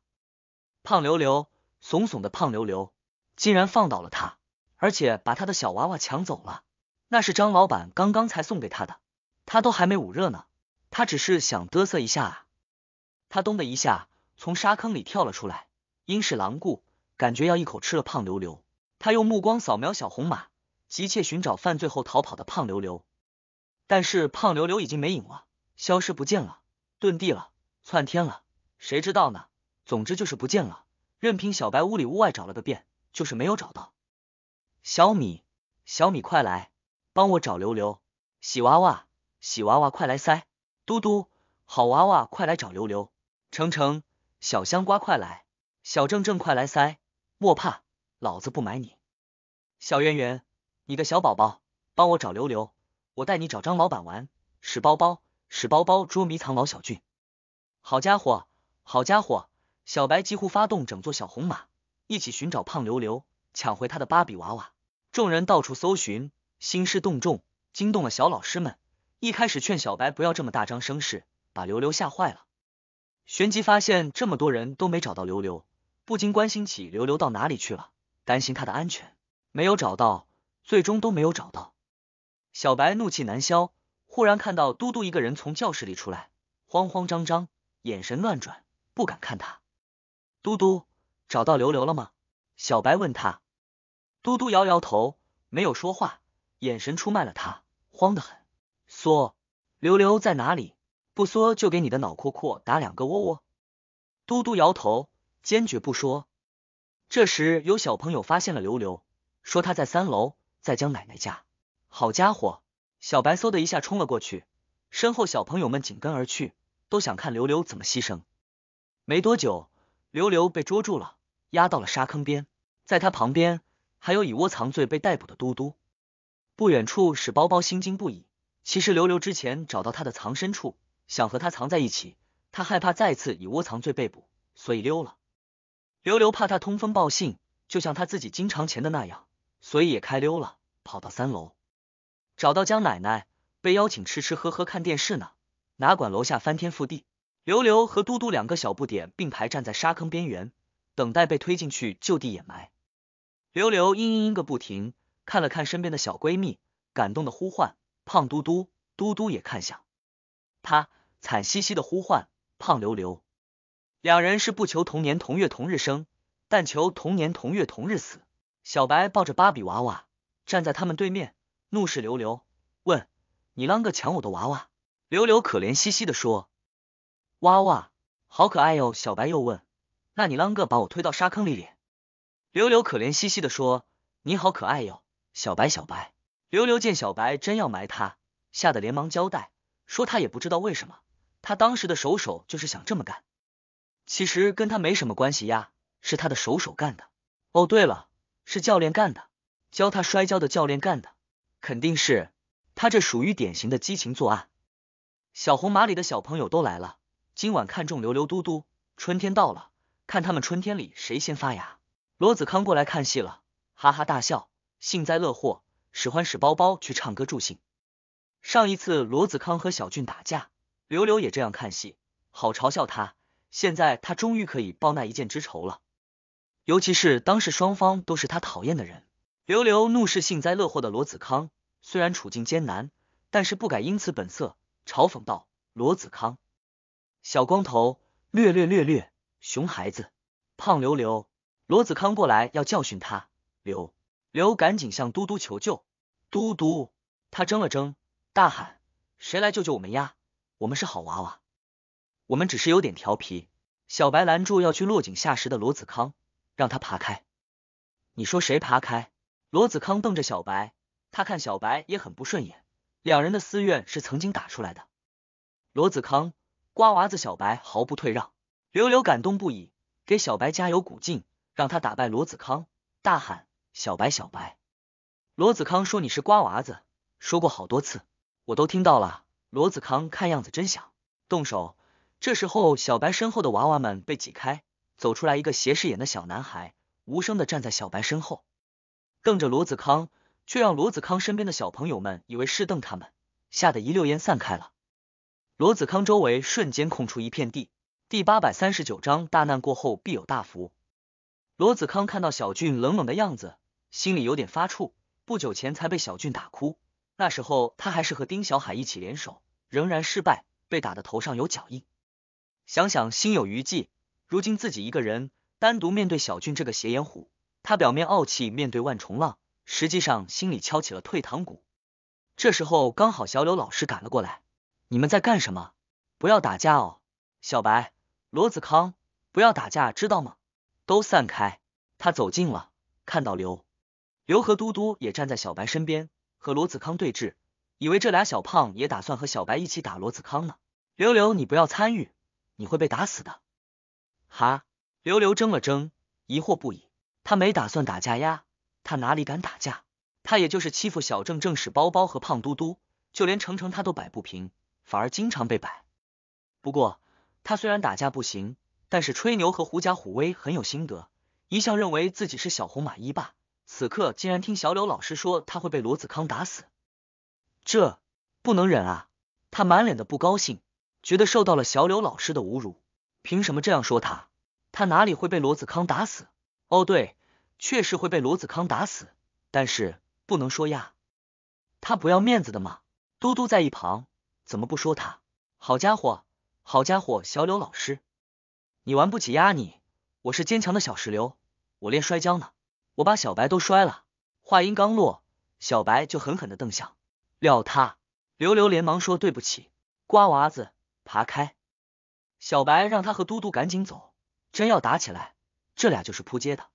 胖流流，怂怂的胖流流，竟然放倒了他。而且把他的小娃娃抢走了，那是张老板刚刚才送给他的，他都还没捂热呢。他只是想嘚瑟一下啊！他咚的一下从沙坑里跳了出来，因视狼顾，感觉要一口吃了胖溜溜。他用目光扫描小红马，急切寻找犯罪后逃跑的胖溜溜。但是胖溜溜已经没影了，消失不见了，遁地了，窜天了，谁知道呢？总之就是不见了。任凭小白屋里屋外找了个遍，就是没有找到。小米，小米快来帮我找刘刘。喜娃娃，喜娃娃快来塞！嘟嘟，好娃娃快来找刘刘。成成，小香瓜快来！小正正快来塞！莫怕，老子不买你！小圆圆，你的小宝宝帮我找刘刘，我带你找张老板玩。屎包包，屎包包捉迷藏，老小俊！好家伙，好家伙！小白几乎发动整座小红马，一起寻找胖刘刘，抢回他的芭比娃娃。众人到处搜寻，兴师动众，惊动了小老师们。一开始劝小白不要这么大张声势，把刘刘吓坏了。旋即发现这么多人都没找到刘刘，不禁关心起刘刘到哪里去了，担心他的安全。没有找到，最终都没有找到。小白怒气难消，忽然看到嘟嘟一个人从教室里出来，慌慌张张，眼神乱转，不敢看他。嘟嘟，找到刘刘了吗？小白问他。嘟嘟摇摇头，没有说话，眼神出卖了他，慌得很。嗦，刘刘在哪里？不嗦就给你的脑阔阔打两个窝窝。”嘟嘟摇头，坚决不说。这时，有小朋友发现了刘刘，说他在三楼，在江奶奶家。好家伙！小白嗖的一下冲了过去，身后小朋友们紧跟而去，都想看刘刘怎么牺牲。没多久，刘刘被捉住了，压到了沙坑边，在他旁边。还有以窝藏罪被逮捕的嘟嘟，不远处使包包心惊不已。其实刘刘之前找到他的藏身处，想和他藏在一起，他害怕再次以窝藏罪被捕，所以溜了。刘刘怕他通风报信，就像他自己经常前的那样，所以也开溜了，跑到三楼，找到江奶奶，被邀请吃吃喝喝看电视呢，哪管楼下翻天覆地。刘刘和嘟嘟两个小不点并排站在沙坑边缘，等待被推进去就地掩埋。刘刘嘤嘤嘤个不停，看了看身边的小闺蜜，感动的呼唤胖嘟嘟，嘟嘟也看向他，惨兮兮的呼唤胖刘刘。两人是不求同年同月同日生，但求同年同月同日死。小白抱着芭比娃娃站在他们对面，怒视刘刘，问：“你啷个抢我的娃娃？”刘刘可怜兮兮的说：“娃娃好可爱哟。”小白又问：“那你啷个把我推到沙坑里里？”刘刘可怜兮兮的说：“你好可爱哟，小白小白。”刘刘见小白真要埋他，吓得连忙交代说：“他也不知道为什么，他当时的手手就是想这么干。其实跟他没什么关系呀，是他的手手干的。哦，对了，是教练干的，教他摔跤的教练干的，肯定是他这属于典型的激情作案。”小红马里的小朋友都来了，今晚看中刘刘嘟嘟。春天到了，看他们春天里谁先发芽。罗子康过来看戏了，哈哈大笑，幸灾乐祸，使唤使包包去唱歌助兴。上一次罗子康和小俊打架，刘刘也这样看戏，好嘲笑他。现在他终于可以报那一箭之仇了。尤其是当时双方都是他讨厌的人。刘刘怒视幸灾乐祸的罗子康，虽然处境艰难，但是不改因此本色，嘲讽道：“罗子康，小光头，略略略略，熊孩子，胖刘刘。”罗子康过来要教训他，刘刘赶紧向嘟嘟求救。嘟嘟他争了争，大喊：“谁来救救我们呀？我们是好娃娃，我们只是有点调皮。”小白拦住要去落井下石的罗子康，让他爬开。你说谁爬开？罗子康瞪着小白，他看小白也很不顺眼。两人的私怨是曾经打出来的。罗子康瓜娃子，小白毫不退让。刘刘感动不已，给小白加油鼓劲。让他打败罗子康，大喊“小白小白”。罗子康说：“你是瓜娃子。”说过好多次，我都听到了。罗子康看样子真想动手。这时候，小白身后的娃娃们被挤开，走出来一个斜视眼的小男孩，无声的站在小白身后，瞪着罗子康，却让罗子康身边的小朋友们以为是瞪他们，吓得一溜烟散开了。罗子康周围瞬间空出一片地。第八百三十九章：大难过后必有大福。罗子康看到小俊冷冷的样子，心里有点发怵。不久前才被小俊打哭，那时候他还是和丁小海一起联手，仍然失败，被打的头上有脚印。想想心有余悸。如今自己一个人单独面对小俊这个斜眼虎，他表面傲气，面对万重浪，实际上心里敲起了退堂鼓。这时候刚好小柳老师赶了过来：“你们在干什么？不要打架哦，小白，罗子康，不要打架，知道吗？”都散开，他走近了，看到刘刘和嘟嘟也站在小白身边和罗子康对峙，以为这俩小胖也打算和小白一起打罗子康呢。刘刘，你不要参与，你会被打死的。哈，刘刘争了争，疑惑不已。他没打算打架呀，他哪里敢打架？他也就是欺负小正正史包包和胖嘟嘟，就连程程他都摆不平，反而经常被摆。不过他虽然打架不行。但是吹牛和狐假虎威很有心得，一向认为自己是小红马一霸，此刻竟然听小柳老师说他会被罗子康打死，这不能忍啊！他满脸的不高兴，觉得受到了小柳老师的侮辱，凭什么这样说他？他哪里会被罗子康打死？哦对，确实会被罗子康打死，但是不能说呀，他不要面子的嘛。嘟嘟在一旁，怎么不说他？好家伙，好家伙，小柳老师。你玩不起，压你！我是坚强的小石榴，我练摔跤呢，我把小白都摔了。话音刚落，小白就狠狠的瞪向，撂他。刘刘连忙说对不起，瓜娃子，爬开。小白让他和嘟嘟赶紧走，真要打起来，这俩就是扑街的。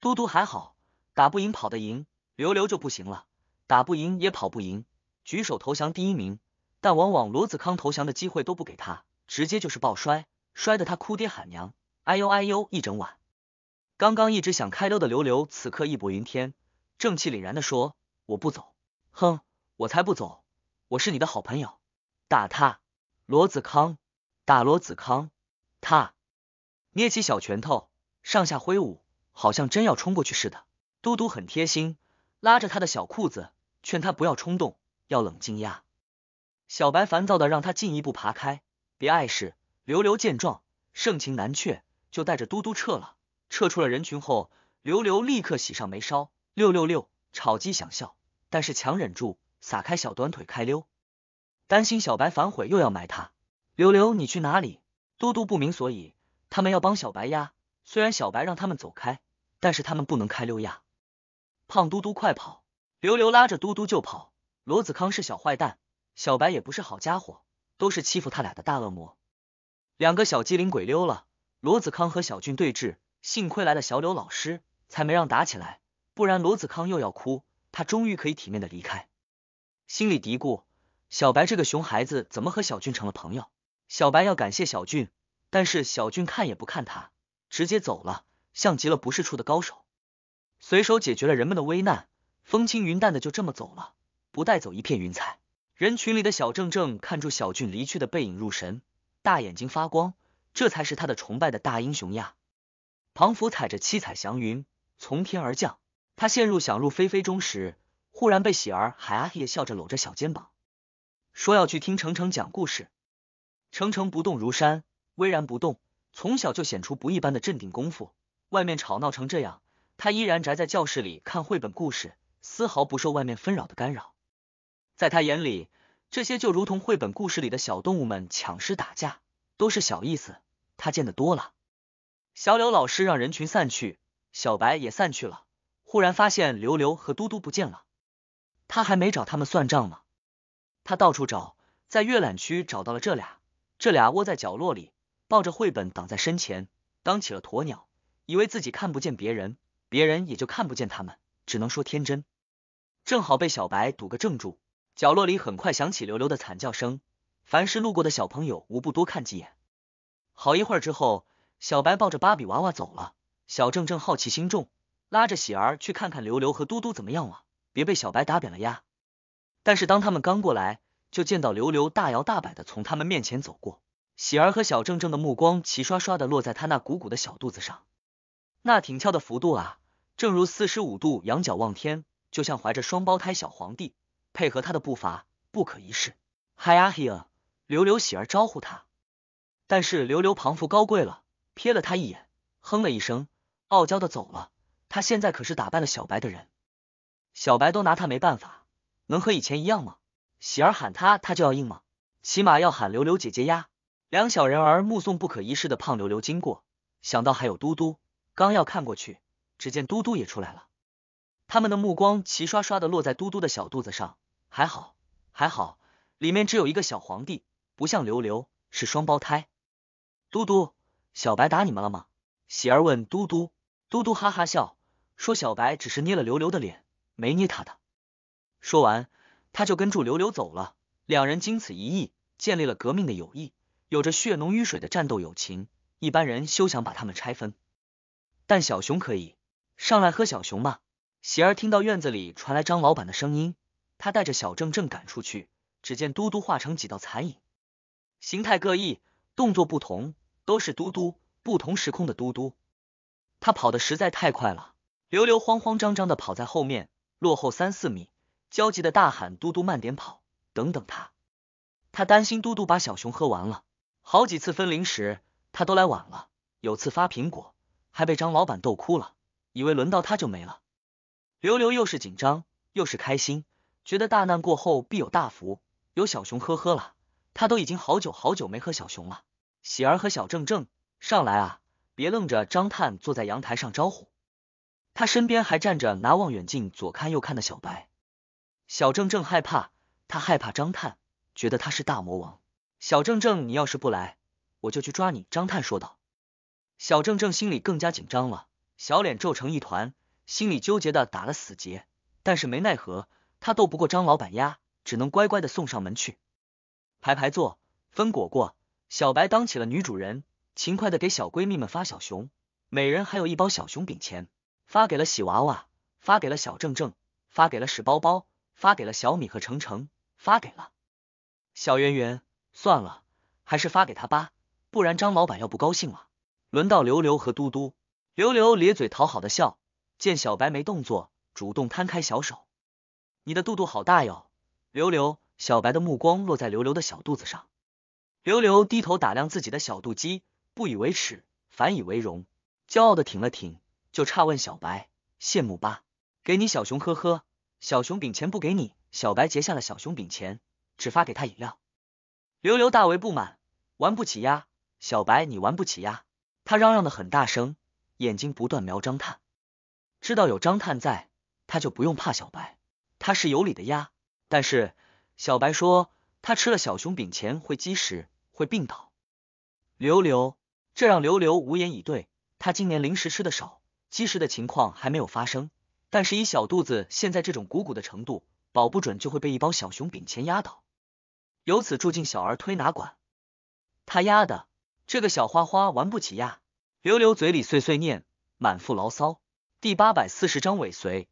嘟嘟还好，打不赢跑得赢，刘刘就不行了，打不赢也跑不赢，举手投降第一名。但往往罗子康投降的机会都不给他，直接就是抱摔。摔得他哭爹喊娘，哎呦哎呦一整晚。刚刚一直想开溜的刘刘，此刻义薄云天，正气凛然的说：“我不走，哼，我才不走，我是你的好朋友。”打他，罗子康，打罗子康，他捏起小拳头上下挥舞，好像真要冲过去似的。嘟嘟很贴心，拉着他的小裤子，劝他不要冲动，要冷静呀。小白烦躁的让他进一步爬开，别碍事。刘流见状，盛情难却，就带着嘟嘟撤了。撤出了人群后，刘流立刻喜上眉梢，六六六，炒鸡想笑，但是强忍住，撒开小短腿开溜。担心小白反悔又要埋他，刘流你去哪里？嘟嘟不明所以，他们要帮小白压，虽然小白让他们走开，但是他们不能开溜压。胖嘟嘟快跑！刘流拉着嘟嘟就跑。罗子康是小坏蛋，小白也不是好家伙，都是欺负他俩的大恶魔。两个小机灵鬼溜了，罗子康和小俊对峙，幸亏来了小柳老师，才没让打起来，不然罗子康又要哭。他终于可以体面的离开，心里嘀咕：小白这个熊孩子怎么和小俊成了朋友？小白要感谢小俊，但是小俊看也不看他，直接走了，像极了不是处的高手，随手解决了人们的危难，风轻云淡的就这么走了，不带走一片云彩。人群里的小正正看着小俊离去的背影，入神。大眼睛发光，这才是他的崇拜的大英雄呀！庞福踩着七彩祥云从天而降，他陷入想入非非中时，忽然被喜儿海阿黑笑着搂着小肩膀，说要去听程程讲故事。程程不动如山，巍然不动，从小就显出不一般的镇定功夫。外面吵闹成这样，他依然宅在教室里看绘本故事，丝毫不受外面纷扰的干扰。在他眼里。这些就如同绘本故事里的小动物们抢食打架，都是小意思，他见得多了。小柳老师让人群散去，小白也散去了。忽然发现刘刘和嘟嘟不见了，他还没找他们算账呢。他到处找，在阅览区找到了这俩，这俩窝在角落里，抱着绘本挡在身前，当起了鸵鸟，以为自己看不见别人，别人也就看不见他们，只能说天真。正好被小白堵个正住。角落里很快响起刘刘的惨叫声，凡是路过的小朋友无不多看几眼。好一会儿之后，小白抱着芭比娃娃走了。小正正好奇心重，拉着喜儿去看看刘刘和嘟嘟怎么样了，别被小白打扁了呀。但是当他们刚过来，就见到刘刘大摇大摆的从他们面前走过，喜儿和小正正的目光齐刷刷的落在他那鼓鼓的小肚子上，那挺翘的幅度啊，正如四十五度仰角望天，就像怀着双胞胎小皇帝。配合他的步伐，不可一世。嗨呀，嘿！刘刘喜儿招呼他，但是刘刘庞父高贵了，瞥了他一眼，哼了一声，傲娇的走了。他现在可是打败了小白的人，小白都拿他没办法，能和以前一样吗？喜儿喊他，他就要应吗？起码要喊刘刘姐姐呀！两小人儿目送不可一世的胖刘刘经过，想到还有嘟嘟，刚要看过去，只见嘟嘟也出来了，他们的目光齐刷刷的落在嘟嘟的小肚子上。还好，还好，里面只有一个小皇帝，不像刘刘是双胞胎。嘟嘟，小白打你们了吗？喜儿问。嘟嘟，嘟嘟哈哈笑，说小白只是捏了刘刘的脸，没捏他的。说完，他就跟住刘刘走了。两人经此一役，建立了革命的友谊，有着血浓于水的战斗友情。一般人休想把他们拆分。但小熊可以上来喝小熊吗？喜儿听到院子里传来张老板的声音。他带着小正正赶出去，只见嘟嘟化成几道残影，形态各异，动作不同，都是嘟嘟不同时空的嘟嘟。他跑得实在太快了，刘刘慌慌张张的跑在后面，落后三四米，焦急的大喊：“嘟嘟慢点跑，等等他！”他担心嘟嘟把小熊喝完了。好几次分零食，他都来晚了。有次发苹果，还被张老板逗哭了，以为轮到他就没了。刘刘又是紧张又是开心。觉得大难过后必有大福，有小熊呵呵了，他都已经好久好久没喝小熊了。喜儿和小正正上来啊，别愣着！张探坐在阳台上招呼，他身边还站着拿望远镜左看右看的小白。小正正害怕，他害怕张探，觉得他是大魔王。小正正，你要是不来，我就去抓你！张探说道。小正正心里更加紧张了，小脸皱成一团，心里纠结的打了死结，但是没奈何。他斗不过张老板呀，只能乖乖的送上门去。排排坐，分果果，小白当起了女主人，勤快的给小闺蜜们发小熊，每人还有一包小熊饼钱，发给了喜娃娃，发给了小正正，发给了屎包包，发给了小米和程程，发给了小圆圆。算了，还是发给他吧，不然张老板要不高兴了。轮到刘刘和嘟嘟，刘刘咧嘴讨好的笑，见小白没动作，主动摊开小手。你的肚肚好大哟，刘刘。小白的目光落在刘刘的小肚子上，刘刘低头打量自己的小肚鸡，不以为耻，反以为荣，骄傲的挺了挺，就差问小白羡慕吧。给你小熊，呵呵。小熊饼钱不给你，小白结下了小熊饼钱，只发给他饮料。刘刘大为不满，玩不起呀，小白你玩不起呀，他嚷嚷的很大声，眼睛不断瞄张探，知道有张探在，他就不用怕小白。他是有理的鸭，但是小白说他吃了小熊饼前会积食，会病倒。刘刘，这让刘刘无言以对。他今年零食吃的少，积食的情况还没有发生，但是以小肚子现在这种鼓鼓的程度，保不准就会被一包小熊饼前压倒，由此住进小儿推拿馆。他丫的，这个小花花玩不起呀！刘刘嘴里碎碎念，满腹牢骚。第八百四十章尾随。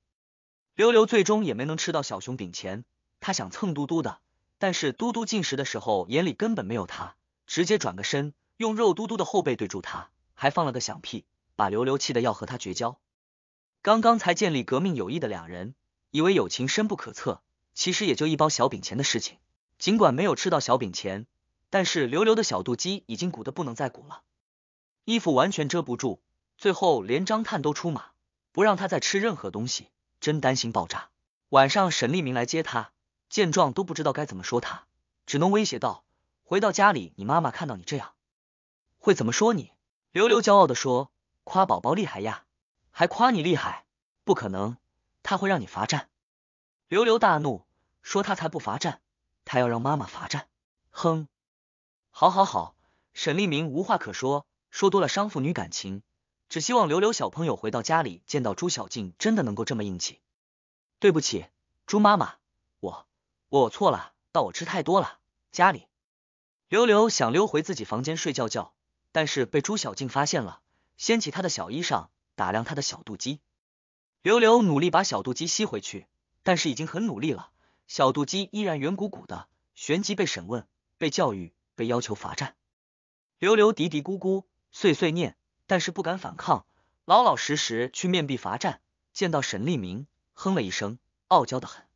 刘刘最终也没能吃到小熊饼钱，他想蹭嘟嘟的，但是嘟嘟进食的时候眼里根本没有他，直接转个身，用肉嘟嘟的后背对住他，还放了个响屁，把刘刘气得要和他绝交。刚刚才建立革命友谊的两人，以为友情深不可测，其实也就一包小饼钱的事情。尽管没有吃到小饼钱，但是刘刘的小肚鸡已经鼓得不能再鼓了，衣服完全遮不住，最后连张探都出马，不让他再吃任何东西。真担心爆炸。晚上沈立明来接他，见状都不知道该怎么说他，只能威胁道：“回到家里，你妈妈看到你这样，会怎么说你？”刘刘骄傲地说：“夸宝宝厉害呀，还夸你厉害，不可能，他会让你罚站。”刘刘大怒，说：“他才不罚站，他要让妈妈罚站。”哼，好好好，沈立明无话可说，说多了伤父女感情。只希望刘刘小朋友回到家里见到朱小静，真的能够这么硬气。对不起，猪妈妈，我我错了，到我吃太多了。家里，刘刘想溜回自己房间睡觉觉，但是被朱小静发现了，掀起她的小衣裳，打量她的小肚鸡。刘刘努力把小肚鸡吸回去，但是已经很努力了，小肚鸡依然圆鼓鼓的。旋即被审问、被教育、被要求罚站。刘刘嘀嘀咕咕，碎碎念。但是不敢反抗，老老实实去面壁罚站。见到沈立明，哼了一声，傲娇的很。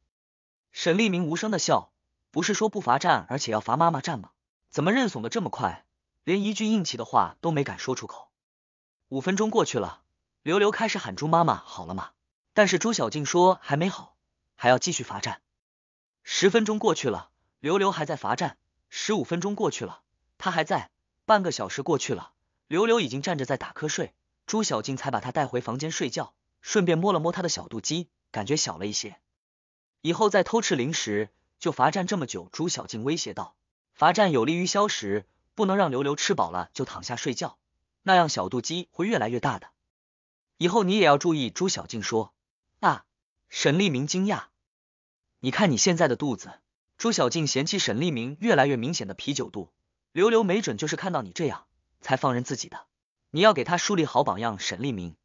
沈立明无声的笑，不是说不罚站，而且要罚妈妈站吗？怎么认怂的这么快，连一句硬气的话都没敢说出口。五分钟过去了，刘刘开始喊朱妈妈好了吗？但是朱小静说还没好，还要继续罚站。十分钟过去了，刘刘还在罚站。十五分钟过去了，他还在。半个小时过去了。刘刘已经站着在打瞌睡，朱小静才把他带回房间睡觉，顺便摸了摸他的小肚鸡，感觉小了一些。以后再偷吃零食就罚站这么久。朱小静威胁道，罚站有利于消食，不能让刘刘吃饱了就躺下睡觉，那样小肚鸡会越来越大的。以后你也要注意。朱小静说。啊，沈立明惊讶，你看你现在的肚子。朱小静嫌弃沈立明越来越明显的啤酒肚，刘刘没准就是看到你这样。才放任自己的，你要给他树立好榜样。沈立明，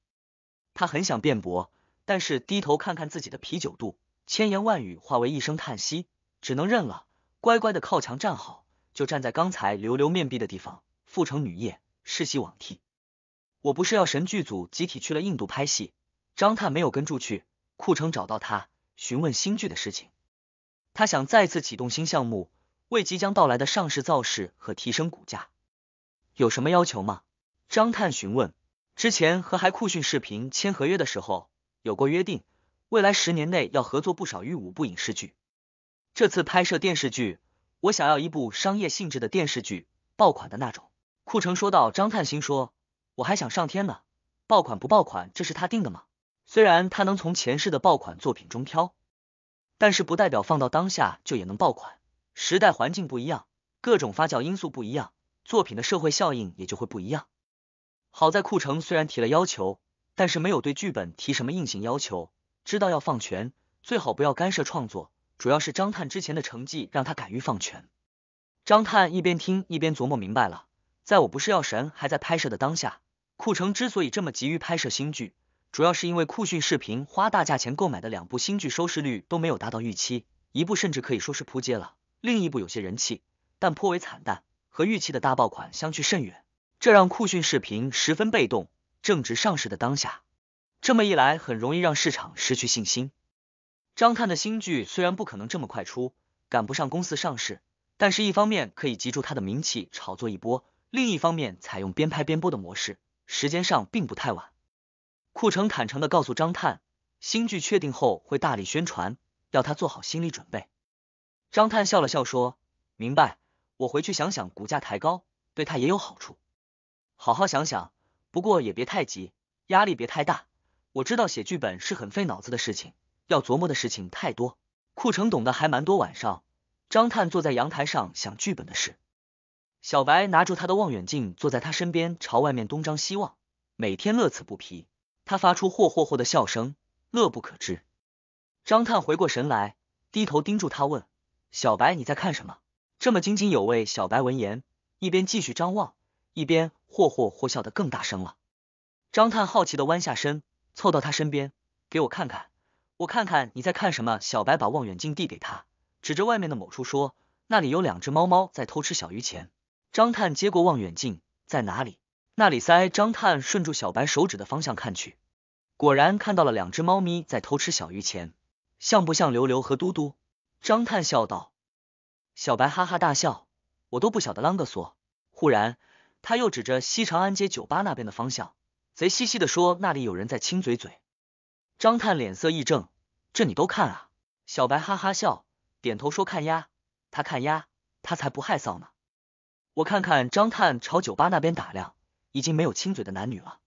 他很想辩驳，但是低头看看自己的啤酒肚，千言万语化为一声叹息，只能认了，乖乖的靠墙站好，就站在刚才流流面壁的地方。复成女夜，世袭罔替。我不是要神剧组集体去了印度拍戏，张探没有跟住去。库城找到他，询问新剧的事情。他想再次启动新项目，为即将到来的上市造势和提升股价。有什么要求吗？张探询问。之前和海酷讯视频签合约的时候，有过约定，未来十年内要合作不少于五部影视剧。这次拍摄电视剧，我想要一部商业性质的电视剧，爆款的那种。库城说道。张探心说，我还想上天呢，爆款不爆款，这是他定的吗？虽然他能从前世的爆款作品中挑，但是不代表放到当下就也能爆款。时代环境不一样，各种发酵因素不一样。作品的社会效应也就会不一样。好在库城虽然提了要求，但是没有对剧本提什么硬性要求，知道要放权，最好不要干涉创作。主要是张探之前的成绩让他敢于放权。张探一边听一边琢磨明白了，在我不是药神还在拍摄的当下，库城之所以这么急于拍摄新剧，主要是因为酷讯视频花大价钱购买的两部新剧收视率都没有达到预期，一部甚至可以说是扑街了，另一部有些人气，但颇为惨淡。和预期的大爆款相去甚远，这让酷讯视频十分被动。正值上市的当下，这么一来很容易让市场失去信心。张探的新剧虽然不可能这么快出，赶不上公司上市，但是一方面可以集住他的名气炒作一波，另一方面采用边拍边播的模式，时间上并不太晚。库城坦诚的告诉张探，新剧确定后会大力宣传，要他做好心理准备。张探笑了笑说：“明白。”我回去想想，股价抬高对他也有好处。好好想想，不过也别太急，压力别太大。我知道写剧本是很费脑子的事情，要琢磨的事情太多。库城懂得还蛮多。晚上，张探坐在阳台上想剧本的事，小白拿住他的望远镜，坐在他身边，朝外面东张西望，每天乐此不疲。他发出霍霍霍的笑声，乐不可支。张探回过神来，低头盯住他，问：“小白，你在看什么？”这么津津有味，小白闻言，一边继续张望，一边霍霍霍笑得更大声了。张探好奇的弯下身，凑到他身边，给我看看，我看看你在看什么。小白把望远镜递给他，指着外面的某处说：“那里有两只猫猫在偷吃小鱼钱。”张探接过望远镜，在哪里？那里塞。张探顺住小白手指的方向看去，果然看到了两只猫咪在偷吃小鱼钱，像不像刘刘和嘟嘟？张探笑道。小白哈哈大笑，我都不晓得啷个说。忽然，他又指着西长安街酒吧那边的方向，贼兮兮的说：“那里有人在亲嘴嘴。”张探脸色一正：“这你都看啊？”小白哈哈笑，点头说：“看呀，他看呀，他才不害臊呢。”我看看，张探朝酒吧那边打量，已经没有亲嘴的男女了，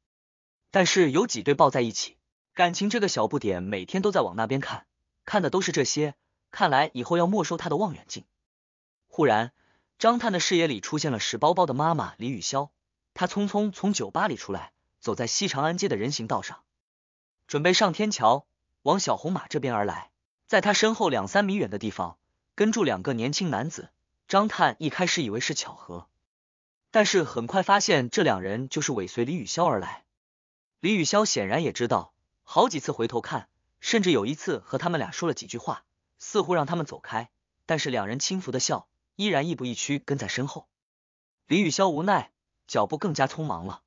但是有几对抱在一起。感情这个小不点每天都在往那边看，看的都是这些。看来以后要没收他的望远镜。忽然，张探的视野里出现了石包包的妈妈李雨潇。她匆匆从酒吧里出来，走在西长安街的人行道上，准备上天桥往小红马这边而来。在她身后两三米远的地方，跟住两个年轻男子。张探一开始以为是巧合，但是很快发现这两人就是尾随李雨潇而来。李雨潇显然也知道，好几次回头看，甚至有一次和他们俩说了几句话，似乎让他们走开，但是两人轻浮的笑。依然亦步亦趋跟在身后，李雨潇无奈，脚步更加匆忙了。